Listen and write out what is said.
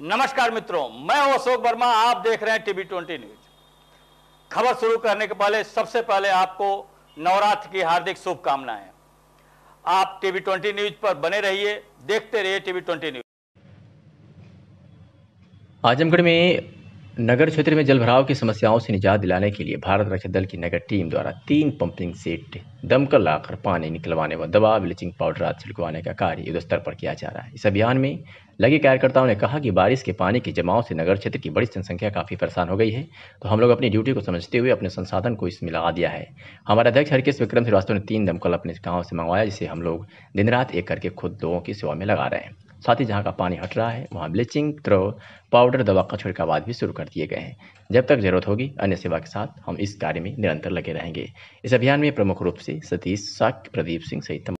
नमस्कार मित्रों मैं अशोक वर्मा आप देख रहे हैं टीवी ट्वेंटी न्यूज खबर शुरू करने के पहले सबसे पहले आपको नवरात्र की हार्दिक शुभकामनाएं आप टीवी ट्वेंटी न्यूज पर बने रहिए देखते रहिए टीवी ट्वेंटी न्यूज आजमगढ़ में नगर क्षेत्र में जलभराव की समस्याओं से निजात दिलाने के लिए भारत रक्षा दल की नगर टीम द्वारा तीन पंपिंग सेट दमकल लाकर पानी निकलवाने व दवा ब्लीचिंग पाउडर आदि छिड़कवाने का कार्य युद्ध स्तर पर किया जा रहा है इस अभियान में लगे कार्यकर्ताओं ने कहा कि बारिश के पानी के जमाव से नगर क्षेत्र की बड़ी जनसंख्या काफ़ी परेशान हो गई है तो हम लोग अपनी ड्यूटी को समझते हुए अपने संसाधन को इसमें लगा दिया है हमारे अध्यक्ष हरकेश विक्रम श्रीवास्तव ने तीन दमकल अपने गाँव से मंगवाया जिसे हम लोग दिन रात एक करके खुद लोगों की सेवा में लगा रहे हैं साथ ही जहाँ का पानी हट रहा है वहाँ ब्लीचिंग थ्रो पाउडर दवा का आदि भी शुरू कर दिए गए हैं जब तक जरूरत होगी अन्य सेवा के साथ हम इस कार्य में निरंतर लगे रहेंगे इस अभियान में प्रमुख रूप से सतीश साक्य प्रदीप सिंह सहित